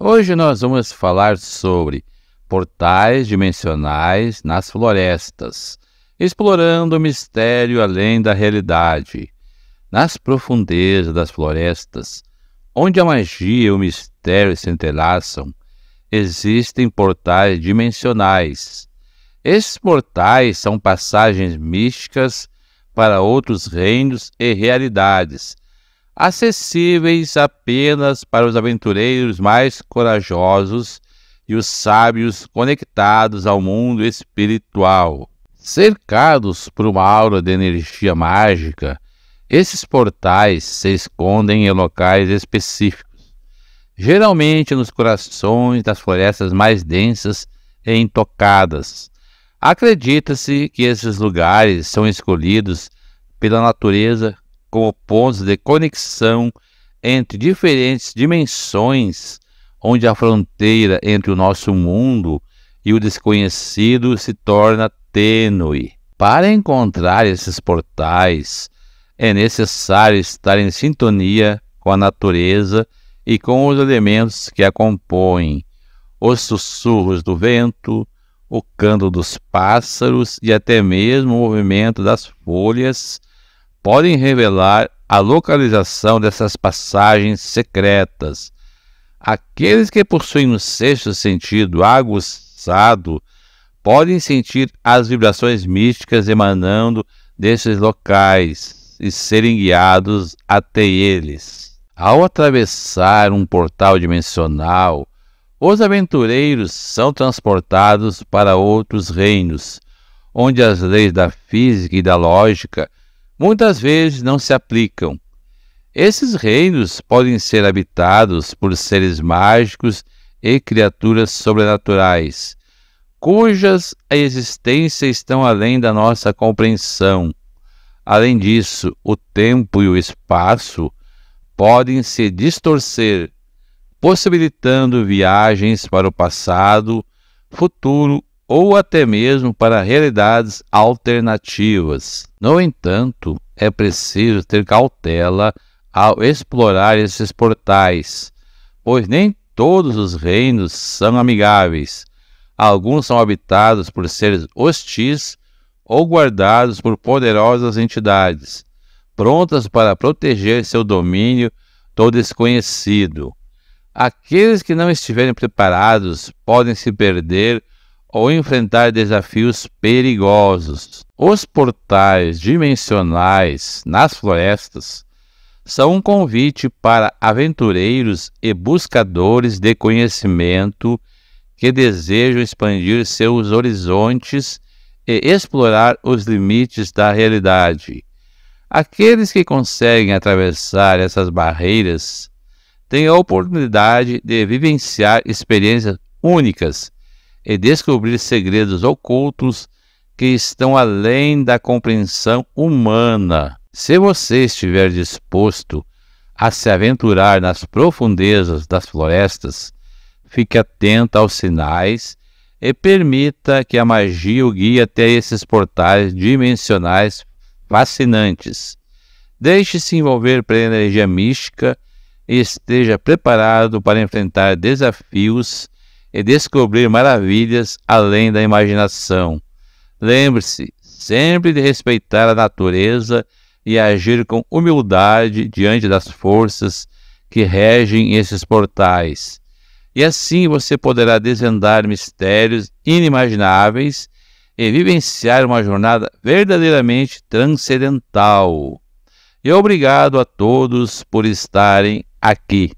Hoje nós vamos falar sobre portais dimensionais nas florestas, explorando o mistério além da realidade, nas profundezas das florestas, onde a magia e o mistério se entrelaçam, existem portais dimensionais. Esses portais são passagens místicas para outros reinos e realidades acessíveis apenas para os aventureiros mais corajosos e os sábios conectados ao mundo espiritual. Cercados por uma aura de energia mágica, esses portais se escondem em locais específicos, geralmente nos corações das florestas mais densas e intocadas. Acredita-se que esses lugares são escolhidos pela natureza como pontos de conexão entre diferentes dimensões, onde a fronteira entre o nosso mundo e o desconhecido se torna tênue. Para encontrar esses portais, é necessário estar em sintonia com a natureza e com os elementos que a compõem, os sussurros do vento, o canto dos pássaros e até mesmo o movimento das folhas podem revelar a localização dessas passagens secretas. Aqueles que possuem um sexto sentido aguçado podem sentir as vibrações místicas emanando desses locais e serem guiados até eles. Ao atravessar um portal dimensional, os aventureiros são transportados para outros reinos, onde as leis da física e da lógica muitas vezes não se aplicam. Esses reinos podem ser habitados por seres mágicos e criaturas sobrenaturais, cujas existências estão além da nossa compreensão. Além disso, o tempo e o espaço podem se distorcer, possibilitando viagens para o passado, futuro ou até mesmo para realidades alternativas. No entanto, é preciso ter cautela ao explorar esses portais, pois nem todos os reinos são amigáveis. Alguns são habitados por seres hostis ou guardados por poderosas entidades, prontas para proteger seu domínio do desconhecido. Aqueles que não estiverem preparados podem se perder ou enfrentar desafios perigosos. Os portais dimensionais nas florestas são um convite para aventureiros e buscadores de conhecimento que desejam expandir seus horizontes e explorar os limites da realidade. Aqueles que conseguem atravessar essas barreiras têm a oportunidade de vivenciar experiências únicas e descobrir segredos ocultos que estão além da compreensão humana. Se você estiver disposto a se aventurar nas profundezas das florestas, fique atento aos sinais e permita que a magia o guie até esses portais dimensionais fascinantes. Deixe-se envolver pela energia mística e esteja preparado para enfrentar desafios e descobrir maravilhas além da imaginação. Lembre-se sempre de respeitar a natureza e agir com humildade diante das forças que regem esses portais. E assim você poderá desvendar mistérios inimagináveis e vivenciar uma jornada verdadeiramente transcendental. E obrigado a todos por estarem aqui.